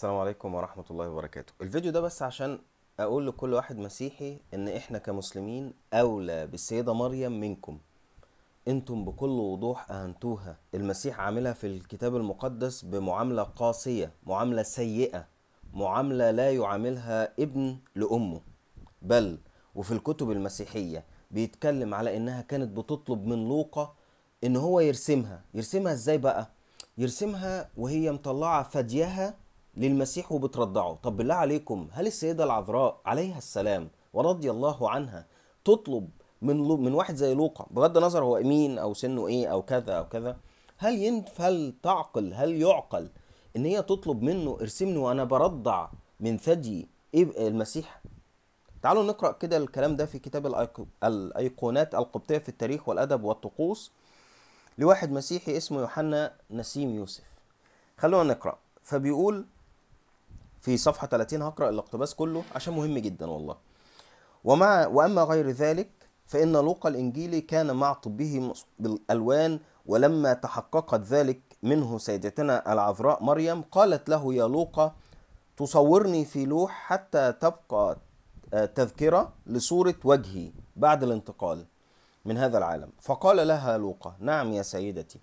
السلام عليكم ورحمة الله وبركاته الفيديو ده بس عشان أقول لكل واحد مسيحي إن إحنا كمسلمين أولى بالسيدة مريم منكم أنتم بكل وضوح أهنتوها المسيح عاملها في الكتاب المقدس بمعاملة قاسية معاملة سيئة معاملة لا يعاملها ابن لأمه بل وفي الكتب المسيحية بيتكلم على إنها كانت بتطلب من لوقا إن هو يرسمها يرسمها إزاي بقى؟ يرسمها وهي مطلعة فديها للمسيح وبترضعه طب بالله عليكم هل السيدة العذراء عليها السلام ورضي الله عنها تطلب من لو من واحد زي لوقا بغض النظر هو مين او سنه ايه او كذا او كذا هل ينف هل تعقل هل يعقل ان هي تطلب منه ارسمني وانا برضع من ثدي إيه المسيح تعالوا نقرا كده الكلام ده في كتاب الايقونات القبطيه في التاريخ والادب والطقوس لواحد مسيحي اسمه يوحنا نسيم يوسف خلونا نقرا فبيقول في صفحه 30 هقرا الاقتباس كله عشان مهم جدا والله ومع واما غير ذلك فان لوقا الانجيلي كان مع طبه بالالوان ولما تحققت ذلك منه سيدتنا العذراء مريم قالت له يا لوقا تصورني في لوح حتى تبقى آه، تذكرة لصورة وجهي بعد الانتقال من هذا العالم فقال لها لوقا نعم يا سيدتي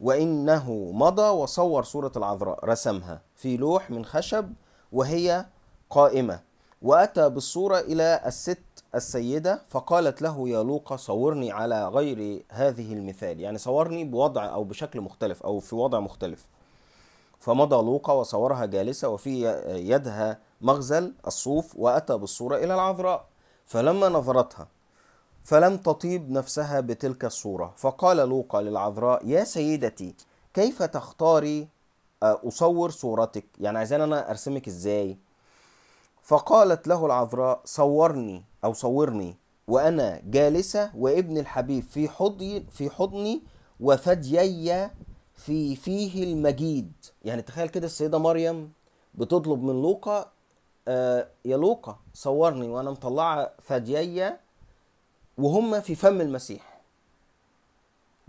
وانه مضى وصور صوره العذراء رسمها في لوح من خشب وهي قائمه واتى بالصوره الى الست السيده فقالت له يا لوقا صورني على غير هذه المثال يعني صورني بوضع او بشكل مختلف او في وضع مختلف فمضى لوقا وصورها جالسه وفي يدها مغزل الصوف واتى بالصوره الى العذراء فلما نظرتها فلم تطيب نفسها بتلك الصورة فقال لوقا للعذراء يا سيدتي كيف تختاري آه، أصور صورتك يعني عايزين أنا أرسمك إزاي فقالت له العذراء صورني أو صورني وأنا جالسة وابن الحبيب في حضني في حضني وثديي في فيه المجيد يعني تخيل كده السيدة مريم بتطلب من لوقا آه يا لوقا صورني وأنا مطلعة ثديي وهم في فم المسيح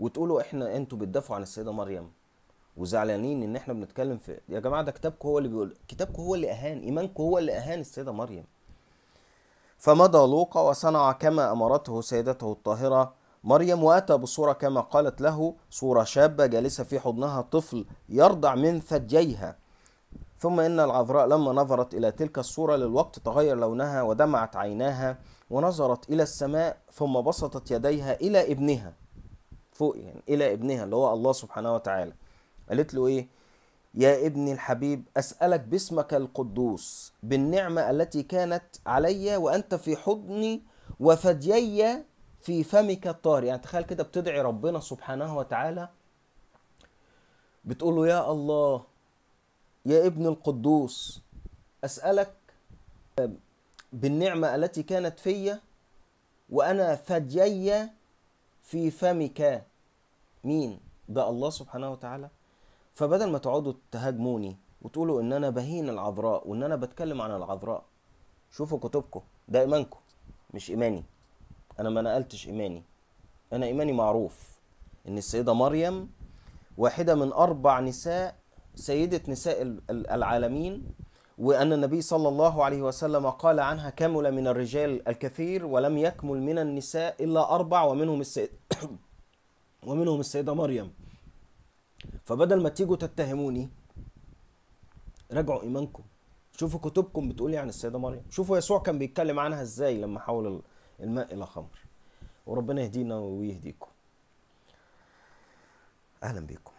وتقولوا احنا انتوا بتدافعوا عن السيده مريم وزعلانين ان احنا بنتكلم في يا جماعه ده كتابكم هو اللي بيقول كتابكم هو اللي اهان ايمانكم هو اللي اهان السيده مريم فمضى لوقا وصنع كما امرته سيدته الطاهره مريم واتى بصوره كما قالت له صوره شابه جالسه في حضنها طفل يرضع من ثدييها ثم إن العذراء لما نظرت إلى تلك الصورة للوقت تغير لونها ودمعت عيناها ونظرت إلى السماء ثم بسطت يديها إلى ابنها فوق يعني إلى ابنها اللي هو الله سبحانه وتعالى قالت له إيه يا ابني الحبيب أسألك باسمك القدوس بالنعمة التي كانت علي وأنت في حضني وثديي في فمك الطاهر يعني تخيل كده بتدعي ربنا سبحانه وتعالى بتقول له يا الله يا ابن القدوس أسألك بالنعمة التي كانت فيا وأنا ثديي في فمك مين ده الله سبحانه وتعالى فبدل ما تقعدوا تهاجموني وتقولوا ان انا بهين العذراء وان انا بتكلم عن العذراء شوفوا كتبكم ده ايمانكم مش ايماني انا ما نقلتش ايماني انا ايماني معروف ان السيده مريم واحده من اربع نساء سيدة نساء العالمين وأن النبي صلى الله عليه وسلم قال عنها كمل من الرجال الكثير ولم يكمل من النساء إلا أربع ومنهم السيد ومنهم السيدة مريم فبدل ما تيجوا تتهموني راجعوا إيمانكم شوفوا كتبكم بتقول إيه عن السيدة مريم شوفوا يسوع كان بيتكلم عنها إزاي لما حول الماء إلى خمر وربنا يهدينا ويهديكم أهلا بكم